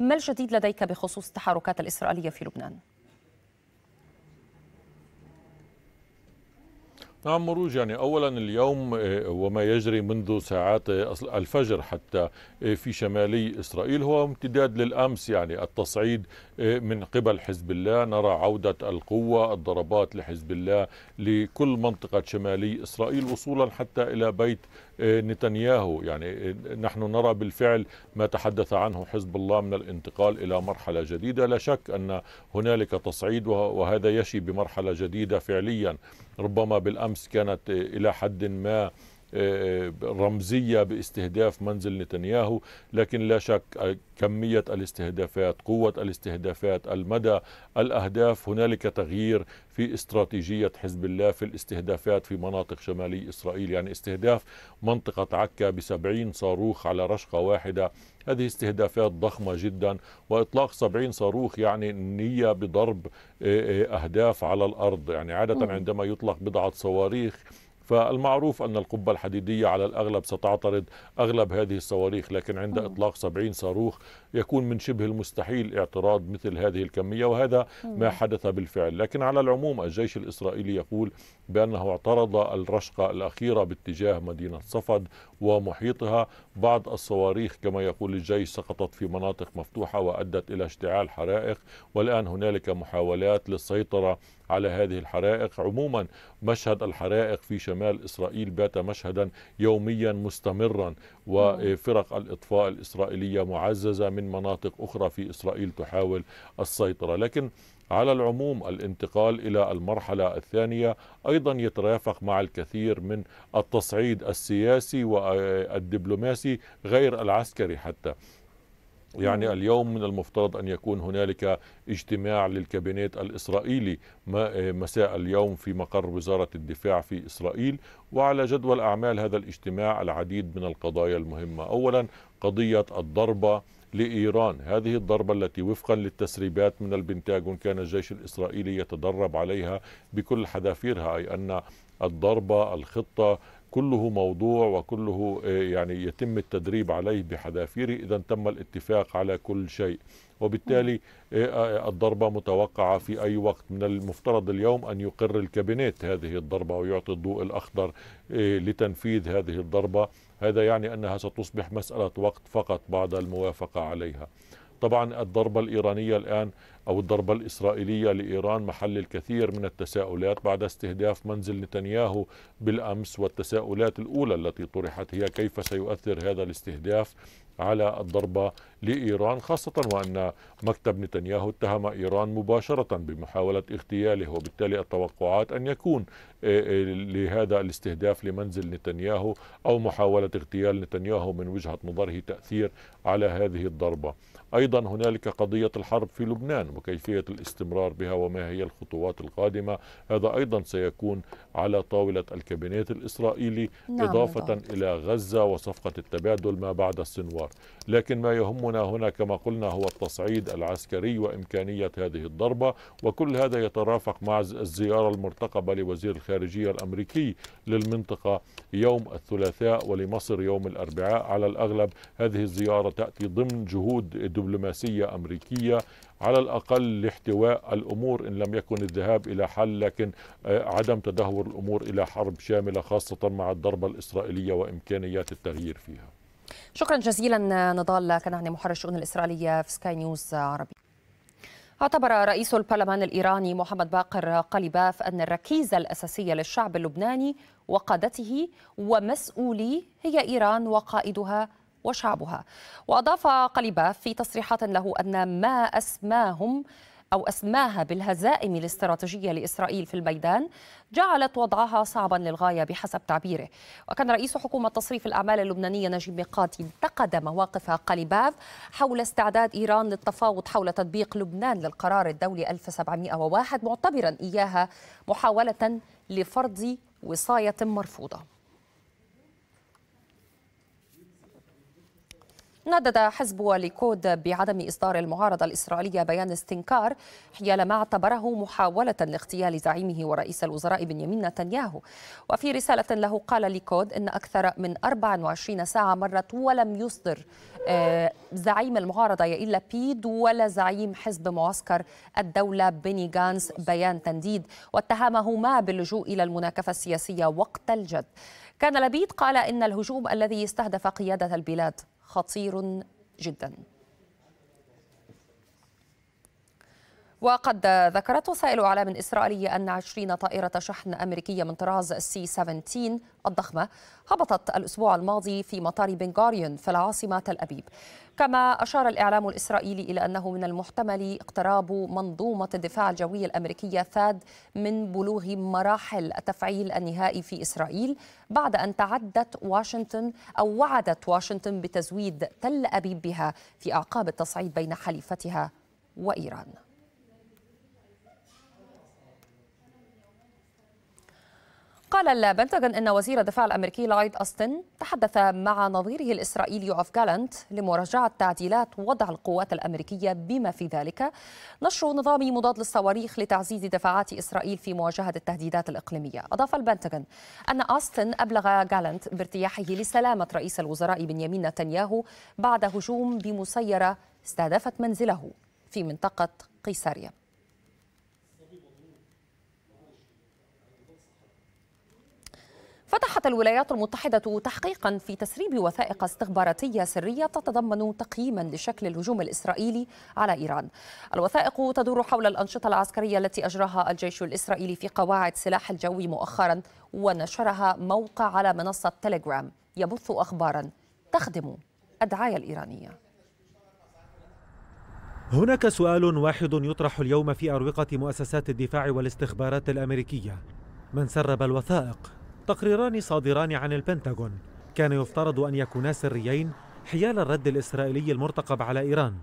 ما الجديد لديك بخصوص التحركات الإسرائيلية في لبنان؟ نعم مروج يعني اولا اليوم آه، وما يجري منذ ساعات آه، الفجر حتى آه، في شمالي اسرائيل هو امتداد للامس يعني التصعيد من قبل حزب الله نرى عوده القوه الضربات لحزب الله لكل منطقه شمالي اسرائيل وصولا حتى الى بيت نتنياهو يعني نحن نرى بالفعل ما تحدث عنه حزب الله من الانتقال الى مرحله جديده لا شك ان هنالك تصعيد وهذا يشي بمرحله جديده فعليا ربما بالأمس كانت إلى حد ما رمزية باستهداف منزل نتنياهو لكن لا شك كمية الاستهدافات قوة الاستهدافات المدى الأهداف هنالك تغيير في استراتيجية حزب الله في الاستهدافات في مناطق شمالي إسرائيل يعني استهداف منطقة عكا بسبعين صاروخ على رشقة واحدة هذه استهدافات ضخمة جدا وإطلاق سبعين صاروخ يعني نية بضرب آه، آه، أهداف على الأرض يعني عادة عندما يطلق بضعة صواريخ فالمعروف أن القبة الحديدية على الأغلب ستعترض أغلب هذه الصواريخ لكن عند إطلاق 70 صاروخ يكون من شبه المستحيل اعتراض مثل هذه الكمية وهذا ما حدث بالفعل لكن على العموم الجيش الإسرائيلي يقول بأنه اعترض الرشقة الأخيرة باتجاه مدينة صفد ومحيطها بعض الصواريخ كما يقول الجيش سقطت في مناطق مفتوحة وأدت إلى اشتعال حرائق والآن هنالك محاولات للسيطرة على هذه الحرائق عموما مشهد الحرائق في شمال إسرائيل بات مشهدا يوميا مستمرا وفرق الإطفاء الإسرائيلية معززة من مناطق أخرى في إسرائيل تحاول السيطرة لكن على العموم الانتقال الى المرحله الثانيه ايضا يترافق مع الكثير من التصعيد السياسي والدبلوماسي غير العسكري حتى يعني اليوم من المفترض أن يكون هنالك اجتماع للكابينيت الإسرائيلي آه، مساء اليوم في مقر وزارة الدفاع في إسرائيل وعلى جدول أعمال هذا الاجتماع العديد من القضايا المهمة أولا قضية الضربة لإيران هذه الضربة التي وفقا للتسريبات من البنتاغون كان الجيش الإسرائيلي يتدرب عليها بكل حذافيرها أي أن الضربة الخطة كله موضوع وكله آه، يعني يتم التدريب عليه بحذافيره إذا تم الاتفاق على كل شيء وبالتالي آه، آه، الضربة متوقعة في أي وقت من المفترض اليوم أن يقر الكابينيت هذه الضربة ويعطي الضوء الأخضر لتنفيذ هذه الضربة هذا يعني أنها ستصبح مسألة وقت فقط بعد الموافقة عليها طبعا الضربة الإيرانية الآن أو الضربة الإسرائيلية لإيران محل الكثير من التساؤلات بعد استهداف منزل نتنياهو بالأمس والتساؤلات الأولى التي طرحت هي كيف سيؤثر هذا الاستهداف على الضربة لإيران خاصة وأن مكتب نتنياهو اتهم إيران مباشرة بمحاولة اغتياله وبالتالي التوقعات أن يكون آه، آه، لهذا الاستهداف لمنزل نتنياهو أو محاولة اغتيال نتنياهو من وجهة نظره تأثير على هذه الضربة أيضا هنالك قضية الحرب في لبنان وكيفية الاستمرار بها وما هي الخطوات القادمة هذا أيضا سيكون على طاولة الكابينيت الإسرائيلي نعم إضافة نعم. إلى غزة وصفقة التبادل ما بعد السنوار لكن ما يهمنا يهمنا هنا كما قلنا هو التصعيد العسكري وإمكانية هذه الضربة وكل هذا يترافق مع الزيارة المرتقبة لوزير الخارجية الأمريكي للمنطقة يوم الثلاثاء ولمصر يوم الأربعاء على الأغلب هذه الزيارة تأتي ضمن جهود دبلوماسية أمريكية على الأقل لاحتواء الأمور إن لم يكن الذهاب إلى حل لكن آه، عدم تدهور الأمور إلى حرب شاملة خاصة مع الضربة الإسرائيلية وإمكانيات التغيير فيها شكرا جزيلا نضال كنعني محرر الشؤون الإسرائيلية في سكاي نيوز عربي اعتبر رئيس البرلمان الإيراني محمد باقر قليباف أن الركيزة الأساسية للشعب اللبناني وقادته ومسؤوليه هي إيران وقائدها وشعبها وأضاف قليباف في تصريحات له أن ما أسماهم أو أسماها بالهزائم الاستراتيجية لإسرائيل في الميدان جعلت وضعها صعبا للغاية بحسب تعبيره وكان رئيس حكومة تصريف الأعمال اللبنانية نجيب ميقاتي انتقد مواقف قليباف حول استعداد إيران للتفاوض حول تطبيق لبنان للقرار الدولي 1701 معتبرا إياها محاولة لفرض وصاية مرفوضة ندد حزب ليكود بعدم إصدار المعارضة الإسرائيلية بيان استنكار حيال ما اعتبره محاولة لاغتيال زعيمه ورئيس الوزراء بنيامين نتنياهو وفي رسالة له قال ليكود إن أكثر من 24 ساعة مرت ولم يصدر آه، زعيم المعارضة يائيل لابيد ولا زعيم حزب معسكر الدولة بني غانس بيان تنديد واتهمهما باللجوء إلى المناكفة السياسية وقت الجد كان لبيد قال إن الهجوم الذي استهدف قيادة البلاد خطير جدا وقد ذكرت وسائل أعلام إسرائيلية أن 20 طائرة شحن أمريكية من طراز سي 17 الضخمة هبطت الأسبوع الماضي في مطار بنغاريون في العاصمة تل أبيب كما أشار الإعلام الإسرائيلي إلى أنه من المحتمل اقتراب منظومة الدفاع الجوي الأمريكية ثاد من بلوغ مراحل التفعيل النهائي في إسرائيل بعد أن تعدت واشنطن أو وعدت واشنطن بتزويد تل أبيب بها في أعقاب التصعيد بين حليفتها وإيران قال البنتاغون أن وزير الدفاع الأمريكي لايد أستن تحدث مع نظيره الإسرائيلي اوف جالنت لمراجعة تعديلات وضع القوات الأمريكية بما في ذلك نشر نظام مضاد للصواريخ لتعزيز دفاعات إسرائيل في مواجهة التهديدات الإقليمية أضاف البنتاغون أن أستن أبلغ جالنت بارتياحه لسلامة رئيس الوزراء بنيامين نتنياهو بعد هجوم بمسيرة استهدفت منزله في منطقة قيصرية فتحت الولايات المتحدة تحقيقا في تسريب وثائق استخباراتية سرية تتضمن تقييما لشكل الهجوم الإسرائيلي على إيران الوثائق تدور حول الأنشطة العسكرية التي أجراها الجيش الإسرائيلي في قواعد سلاح الجوي مؤخرا ونشرها موقع على منصة تيليجرام يبث أخبارا تخدم الدعاية الإيرانية هناك سؤال واحد يطرح اليوم في أروقة مؤسسات الدفاع والاستخبارات الأمريكية من سرب الوثائق تقريران صادران عن البنتاغون كان يفترض أن يكونا سريين حيال الرد الإسرائيلي المرتقب على إيران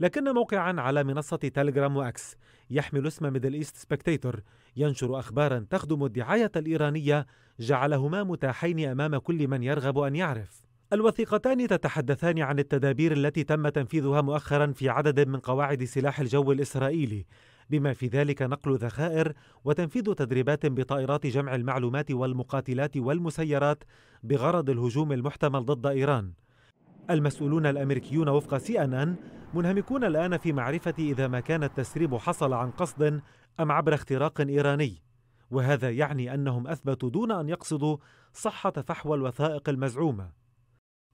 لكن موقعا على منصة تيليجرام وأكس يحمل اسم ميدل إيست سبكتيتور ينشر أخبارا تخدم الدعاية الإيرانية جعلهما متاحين أمام كل من يرغب أن يعرف الوثيقتان تتحدثان عن التدابير التي تم تنفيذها مؤخرا في عدد من قواعد سلاح الجو الإسرائيلي بما في ذلك نقل ذخائر وتنفيذ تدريبات بطائرات جمع المعلومات والمقاتلات والمسيرات بغرض الهجوم المحتمل ضد إيران المسؤولون الأمريكيون وفق سي أن أن منهمكون الآن في معرفة إذا ما كان التسريب حصل عن قصد أم عبر اختراق إيراني وهذا يعني أنهم أثبتوا دون أن يقصدوا صحة فحوى الوثائق المزعومة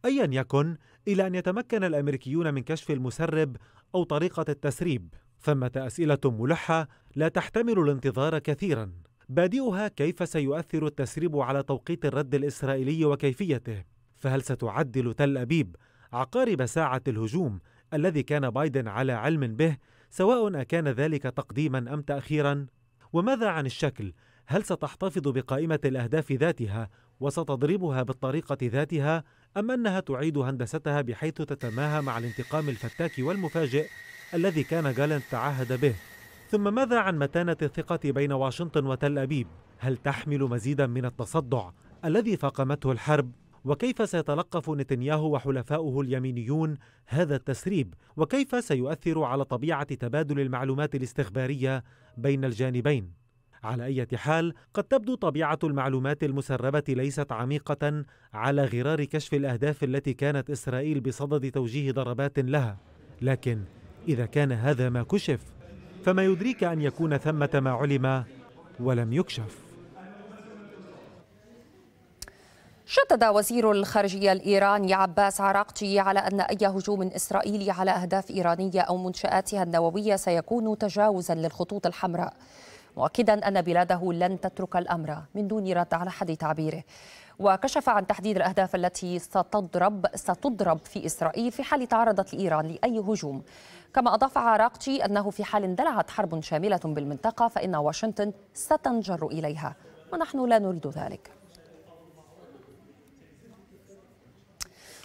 أيا يكن إلى أن يتمكن الأمريكيون من كشف المسرب أو طريقة التسريب ثمة أسئلة ملحة لا تحتمل الانتظار كثيرا بادئها كيف سيؤثر التسريب على توقيت الرد الإسرائيلي وكيفيته فهل ستعدل تل أبيب عقارب ساعة الهجوم الذي كان بايدن على علم به سواء أكان ذلك تقديما أم تأخيرا وماذا عن الشكل هل ستحتفظ بقائمة الأهداف ذاتها وستضربها بالطريقة ذاتها أم أنها تعيد هندستها بحيث تتماهى مع الانتقام الفتاك والمفاجئ الذي كان جالنت تعهد به ثم ماذا عن متانة الثقة بين واشنطن وتل أبيب؟ هل تحمل مزيدا من التصدع الذي فاقمته الحرب؟ وكيف سيتلقف نتنياهو وحلفاؤه اليمينيون هذا التسريب؟ وكيف سيؤثر على طبيعة تبادل المعلومات الاستخبارية بين الجانبين؟ على أي حال قد تبدو طبيعة المعلومات المسربة ليست عميقة على غرار كشف الأهداف التي كانت إسرائيل بصدد توجيه ضربات لها لكن إذا كان هذا ما كشف فما يدريك أن يكون ثمة ما علم ولم يكشف شدد وزير الخارجية الإيراني عباس عراقتي على أن أي هجوم إسرائيلي على أهداف إيرانية أو منشآتها النووية سيكون تجاوزا للخطوط الحمراء مؤكدا أن بلاده لن تترك الأمر من دون رد على حد تعبيره وكشف عن تحديد الأهداف التي ستضرب ستضرب في إسرائيل في حال تعرضت إيران لأي هجوم كما أضاف عراقتي أنه في حال اندلعت حرب شاملة بالمنطقة فإن واشنطن ستنجر إليها ونحن لا نريد ذلك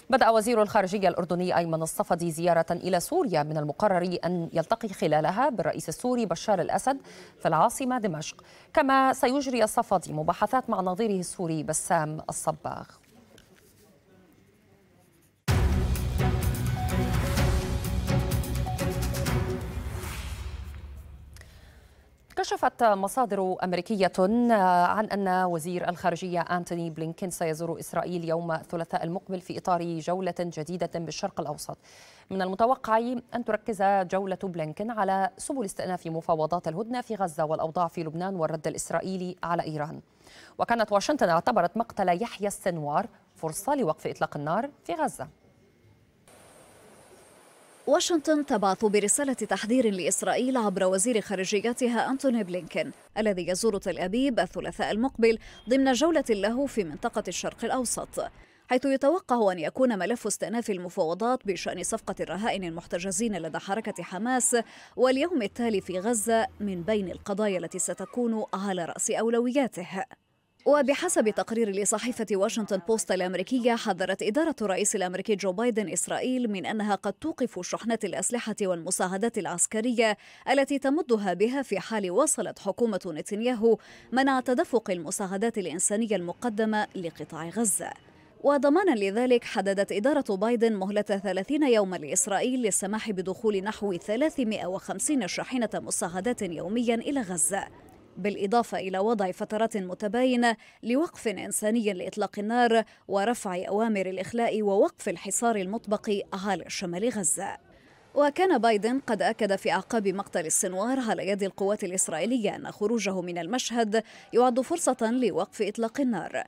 بدأ وزير الخارجية الأردني أيمن الصفدي زيارة إلى سوريا من المقرر أن يلتقي خلالها بالرئيس السوري بشار الأسد في العاصمة دمشق كما سيجري الصفدي مباحثات مع نظيره السوري بسام الصباغ كشفت مصادر أمريكية عن أن وزير الخارجية أنتوني بلينكين سيزور إسرائيل يوم الثلاثاء المقبل في إطار جولة جديدة بالشرق الأوسط من المتوقع أن تركز جولة بلينكين على سبل استئناف مفاوضات الهدنة في غزة والأوضاع في لبنان والرد الإسرائيلي على إيران وكانت واشنطن اعتبرت مقتل يحيى السنوار فرصة لوقف إطلاق النار في غزة واشنطن تبعث برسالة تحذير لإسرائيل عبر وزير خارجيتها أنتوني بلينكين الذي يزور تل أبيب الثلاثاء المقبل ضمن جولة له في منطقة الشرق الأوسط حيث يتوقع أن يكون ملف استئناف المفاوضات بشأن صفقة الرهائن المحتجزين لدى حركة حماس واليوم التالي في غزة من بين القضايا التي ستكون على رأس أولوياته وبحسب تقرير لصحيفة واشنطن بوست الأمريكية حذرت إدارة الرئيس الأمريكي جو بايدن إسرائيل من أنها قد توقف شحنات الأسلحة والمساعدات العسكرية التي تمدها بها في حال وصلت حكومة نتنياهو منع تدفق المساعدات الإنسانية المقدمة لقطاع غزة وضمانا لذلك حددت إدارة بايدن مهلة 30 يوما لإسرائيل للسماح بدخول نحو 350 شاحنة مساعدات يوميا إلى غزة بالإضافة إلى وضع فترات متباينة لوقف إنساني لإطلاق النار ورفع أوامر الإخلاء ووقف الحصار المطبق على شمال غزة وكان بايدن قد أكد في أعقاب مقتل السنوار على يد القوات الإسرائيلية أن خروجه من المشهد يعد فرصة لوقف إطلاق النار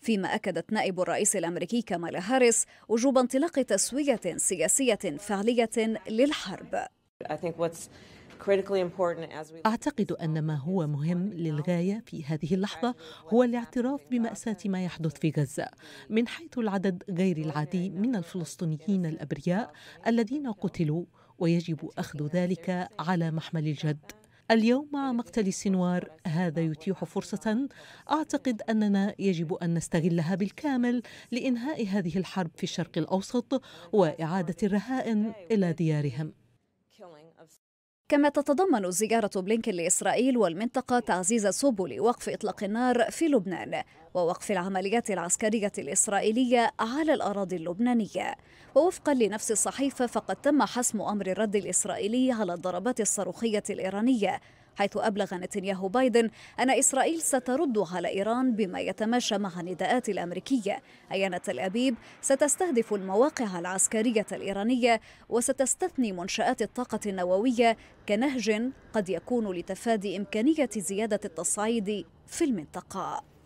فيما أكدت نائب الرئيس الأمريكي كامالا هاريس وجوب انطلاق تسوية سياسية فعلية للحرب. I think what's اعتقد ان ما هو مهم للغايه في هذه اللحظه هو الاعتراف بماساه ما يحدث في غزه من حيث العدد غير العادي من الفلسطينيين الابرياء الذين قتلوا ويجب اخذ ذلك على محمل الجد اليوم مع مقتل السنوار هذا يتيح فرصة أعتقد أننا يجب أن نستغلها بالكامل لإنهاء هذه الحرب في الشرق الأوسط وإعادة الرهائن إلى ديارهم كما تتضمن زيارة بلينكن لإسرائيل والمنطقة تعزيز سبل وقف إطلاق النار في لبنان ووقف العمليات العسكرية الإسرائيلية على الأراضي اللبنانية ووفقا لنفس الصحيفة فقد تم حسم أمر الرد الإسرائيلي على الضربات الصاروخية الإيرانية حيث أبلغ نتنياهو بايدن أن إسرائيل سترد على إيران بما يتماشى مع النداءات الأمريكية أي أن تل أبيب ستستهدف المواقع العسكرية الإيرانية وستستثني منشآت الطاقة النووية كنهج قد يكون لتفادي إمكانية زيادة التصعيد في المنطقة